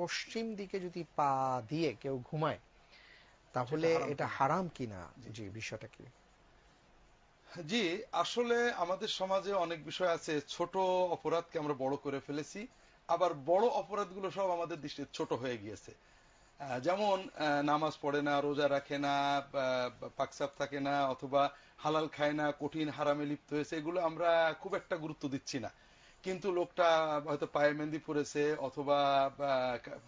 পশ্চিম দিকে যদি পা দিয়ে কেউ ঘুমায় তাহলে এটা হারাম কিনা জি বিষয়টা কি জি আসলে আমাদের সমাজে অনেক বিষয় আছে ছোট অপরাধকে আমরা বড় করে ফেলেছি আবার বড় অপরাধগুলো সব আমাদের দৃষ্টিতে ছোট হয়ে গিয়েছে যেমন নামাজ পড়ে না রোজা রাখে না পাকসাপ থাকে না অথবা হালাল খায় না কঠিন হারামে লিপ্ত হয়েছে এগুলো আমরা খুব একটা গুরুত্ব দিচ্ছি না কিন্তু লোকটা হয়তো পায়ে মেহেন্দি পরেছে অথবা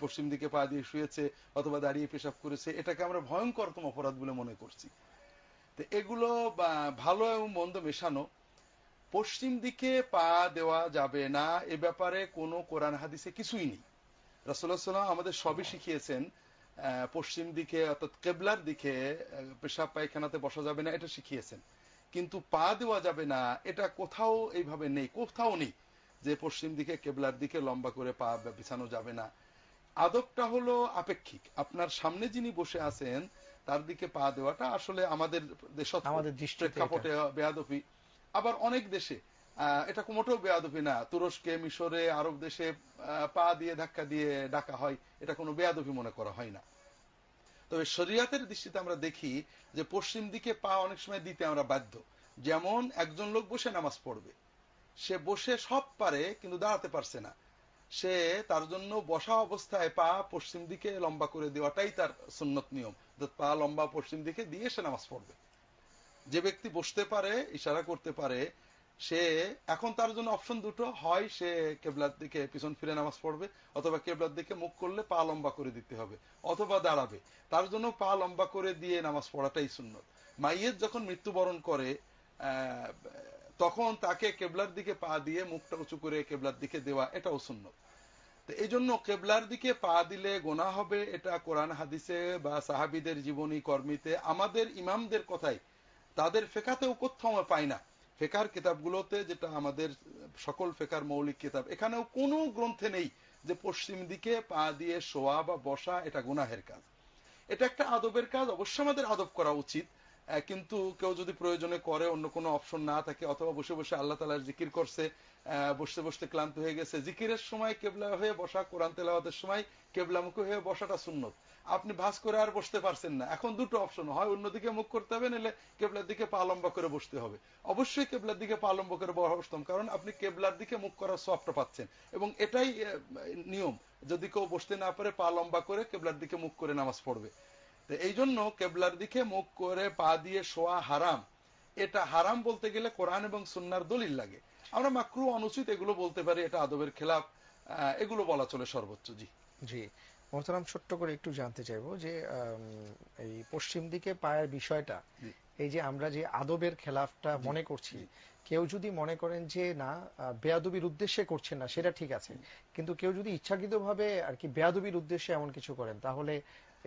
পশ্চিম দিকে পা দিয়ে শুয়েছে অথবা দাঁড়িয়ে পেশাব করেছে এটাকে আমরা ভয়ঙ্করতম অপরাধ বলে মনে করছি তো এগুলো ভালো এবং মন্দ মেশানো পশ্চিম দিকে পা দেওয়া যাবে না এ ব্যাপারে কোনো কোরআন হাদিসে কিছুই নেই রাসুল্লাহ সাল্লাম আমাদের সবই শিখিয়েছেন পশ্চিম দিকে অর্থাৎ কেবলার দিকে পেশাব পায়খানাতে বসা যাবে না এটা শিখিয়েছেন কিন্তু পা দেওয়া যাবে না এটা কোথাও এইভাবে নেই কোথাও নেই যে পশ্চিম দিকে কেবলার দিকে লম্বা করে পা বিছানো যাবে না আদবটা হলো আপেক্ষিক আপনার সামনে যিনি বসে আছেন তার দিকে পা দেওয়াটা আসলে আমাদের দেশত আমাদের প্রেক্ষাপটে বেয়াদপি আবার অনেক দেশে এটা মোটেও বেয়াদপি না তুরস্কে মিশরে আরব দেশে পা দিয়ে ধাক্কা দিয়ে ডাকা হয় এটা কোনো বেয়াদপি মনে করা হয় না তবে শরিয়াতের দৃষ্টিতে আমরা দেখি যে পশ্চিম দিকে পা অনেক সময় দিতে আমরা বাধ্য যেমন একজন লোক বসে নামাজ পড়বে সে বসে সব পারে কিন্তু দাঁড়াতে পারছে না সে তার জন্য বসা অবস্থায় পা পশ্চিম দিকে লম্বা করে দেওয়াটাই তার সুন্নত নিয়ম পা লম্বা পশ্চিম দিকে দিয়ে সে নামাজ পড়বে যে ব্যক্তি বসতে পারে ইশারা করতে পারে সে এখন তার জন্য অপশন দুটো হয় সে কেবলার দিকে পিছন ফিরে নামাজ পড়বে অথবা কেবলার দিকে মুখ করলে পা লম্বা করে দিতে হবে অথবা দাঁড়াবে তার জন্য পা লম্বা করে দিয়ে নামাজ পড়াটাই সুন্নত মাইয়ের যখন মৃত্যুবরণ করে তখন তাকে কেবলার দিকে পা দিয়ে মুখটা উঁচু করে কেবলার দিকে দেওয়া এটাও সুন্নত তো এই জন্য কেবলার দিকে পা দিলে গোনা হবে এটা কোরআন হাদিসে বা সাহাবিদের জীবনী কর্মীতে আমাদের ইমামদের কথাই তাদের ফেকাতেও কোথাও পাই না ফেকার কিতাবগুলোতে যেটা আমাদের সকল ফেকার মৌলিক কিতাব এখানেও কোনো গ্রন্থে নেই যে পশ্চিম দিকে পা দিয়ে শোয়া বা বসা এটা গুনাহের কাজ এটা একটা আদবের কাজ অবশ্য আমাদের আদব করা উচিত কিন্তু কেউ যদি প্রয়োজনে করে অন্য কোনো অপশন না থাকে অথবা বসে বসে আল্লাহ তালার জিকির করছে বসতে বসতে ক্লান্ত হয়ে গেছে জিকিরের সময় কেবলা হয়ে বসা কোরআন তেলাওয়াতের সময় কেবলামুখী হয়ে বসাটা শূন্যত আপনি ভাস করে আর বসতে পারছেন না এখন দুটো অপশন হয় অন্যদিকে মুখ করতে হবে নাহলে কেবলার দিকে পা লম্বা করে বসতে হবে অবশ্যই কেবলার দিকে পা লম্বা করে বসতাম কারণ আপনি কেবলার দিকে মুখ করার সফটটা পাচ্ছেন এবং এটাই নিয়ম যদি কেউ বসতে না পারে পা লম্বা করে কেবলার দিকে মুখ করে নামাজ পড়বে এই জন্য কেবলার দিকে মুখ করে পা দিয়ে শোয়া হারাম এটা হারাম বলতে গেলে কোরআন এবং সুনার দলিল লাগে আমরা মাকরু অনুচিত এগুলো বলতে পারি এটা আদবের খেলাফ এগুলো বলা চলে সর্বোচ্চ জি জি মোহতারাম ছোট্ট করে একটু জানতে চাইবো যে এই পশ্চিম দিকে পায়ের বিষয়টা এই যে আমরা যে আদবের খেলাফটা মনে করছি কেউ যদি মনে করেন যে না বেয়াদবির উদ্দেশ্যে করছেন না সেটা ঠিক আছে কিন্তু কেউ যদি ইচ্ছাকৃতভাবে আর কি বেয়াদবির উদ্দেশ্যে এমন কিছু করেন তাহলে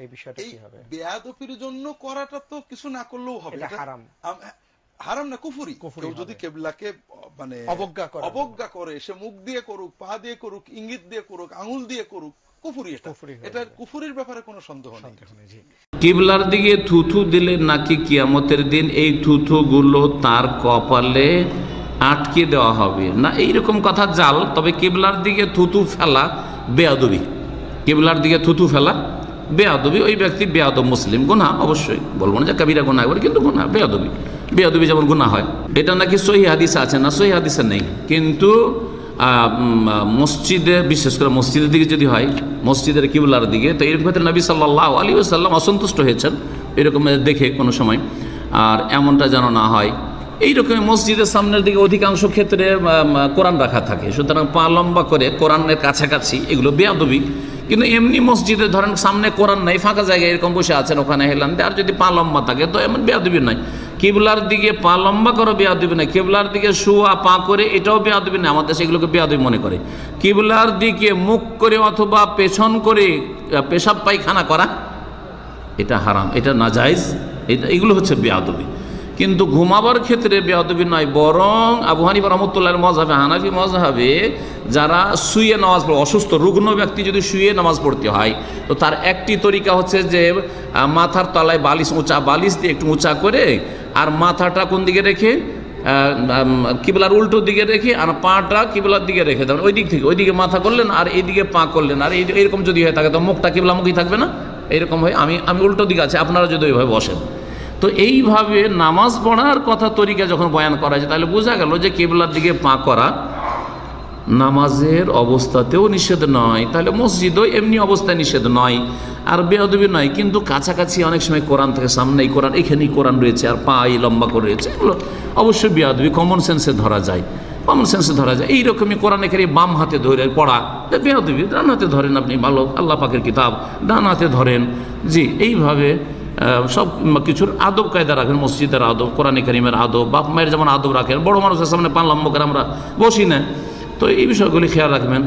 এই বিষয়টা কি হবে বেয়াদপির জন্য করাটা তো কিছু না করলেও হবে এটা হারাম হারাম না কুফুরি কেউ যদি কেবলাকে মানে অবজ্ঞা করে অবজ্ঞা করে সে মুখ দিয়ে করুক পা দিয়ে করুক ইঙ্গিত দিয়ে করুক আঙুল দিয়ে করুক কুফুরি এটা কুফুরির ব্যাপারে কোনো সন্দেহ নেই কিবলার দিকে থুথু দিলে নাকি কিয়ামতের দিন এই তার কপালে আটকে দেওয়া হবে না এইরকম কথা জাল তবে কিবলার দিকে থুতু ফেলা বেয়াদবি কিবলার দিকে থুতু ফেলা বেয়াদবি ওই ব্যক্তি বেয়াদব মুসলিম গুণা অবশ্যই বলবো না যে কাবিরা গুণা করে কিন্তু গুণা বেয়াদবি বেয়াদবি যেমন গুণা হয় এটা নাকি সহি হাদিস আছে না সহি হাদিসে নেই কিন্তু মসজিদে বিশেষ করে মসজিদের দিকে যদি হয় মসজিদের কিবলার দিকে তো এরকম ক্ষেত্রে নবী সাল্লাহ আলী সাল্লাম অসন্তুষ্ট হয়েছেন এরকম দেখে কোনো সময় আর এমনটা যেন না হয় এইরকম মসজিদের সামনের দিকে অধিকাংশ ক্ষেত্রে কোরআন রাখা থাকে সুতরাং পা লম্বা করে কোরআনের কাছাকাছি এগুলো বেয়াদবি কিন্তু এমনি মসজিদে ধরেন সামনে কোরআন নাই ফাঁকা জায়গায় এরকম বসে আছেন ওখানে হেলান আর যদি পা লম্বা থাকে তো এমন বেয়াদবি নাই কিবলার দিকে পা লম্বা করো বেয়াদবি নয় কেবলার দিকে শুয়া পা করে এটাও বেয়াদবি না আমাদের সেগুলোকে বেয়াদবি মনে করে কিবলার দিকে মুখ করে অথবা পেছন করে পেশাব পায়খানা করা এটা হারাম এটা নাজাইজ এটা এগুলো হচ্ছে বেয়াদবি কিন্তু ঘুমাবার ক্ষেত্রে বেহতবি নয় বরং আবু হানিফা রহমতুল্লাহ মজাবে হানাফি মজাবে যারা শুয়ে নামাজ পড়ে অসুস্থ রুগ্ন ব্যক্তি যদি শুয়ে নামাজ পড়তে হয় তো তার একটি তরিকা হচ্ছে যে মাথার তলায় বালিশ উঁচা বালিশ দিয়ে একটু উঁচা করে আর মাথাটা কোন দিকে রেখে কিবলার উল্টো দিকে রেখে আর পাটা কিবলার দিকে রেখে দেবেন মানে ওই দিক থেকে ওইদিকে মাথা করলেন আর এইদিকে পা করলেন আর এই এরকম যদি হয়ে থাকে তো মুখটা কিবলামুখী থাকবে না এরকম হয় আমি আমি উল্টো দিকে আছে আপনারা যদি ওইভাবে বসেন তো এইভাবে নামাজ পড়ার কথা তরিকা যখন বয়ান করা হয়েছে তাহলে বোঝা গেল যে কেবলার দিকে পা করা নামাজের অবস্থাতেও নিষেধ নয় তাহলে মসজিদও এমনি অবস্থায় নিষেধ নয় আর বেহদবি নয় কিন্তু কাছাকাছি অনেক সময় কোরআন থেকে সামনেই কোরআন এখানেই কোরআন রয়েছে আর পা এই লম্বা করে রয়েছে এগুলো অবশ্যই বেহাদবি কমন সেন্সে ধরা যায় কমন সেন্সে ধরা যায় এইরকমই কোরআন এখানে বাম হাতে ধরে পড়া বেহাদবি ডান হাতে ধরেন আপনি ভালো আল্লাহ পাখের কিতাব ডান হাতে ধরেন জি এইভাবে সব কিছুর আদব কায়দা রাখেন মসজিদের আদব কোরআনে করিমের আদব বাপ মায়ের যেমন আদব রাখেন বড় মানুষের সামনে পান লম্ব করে আমরা বসি না তো এই বিষয়গুলি খেয়াল রাখবেন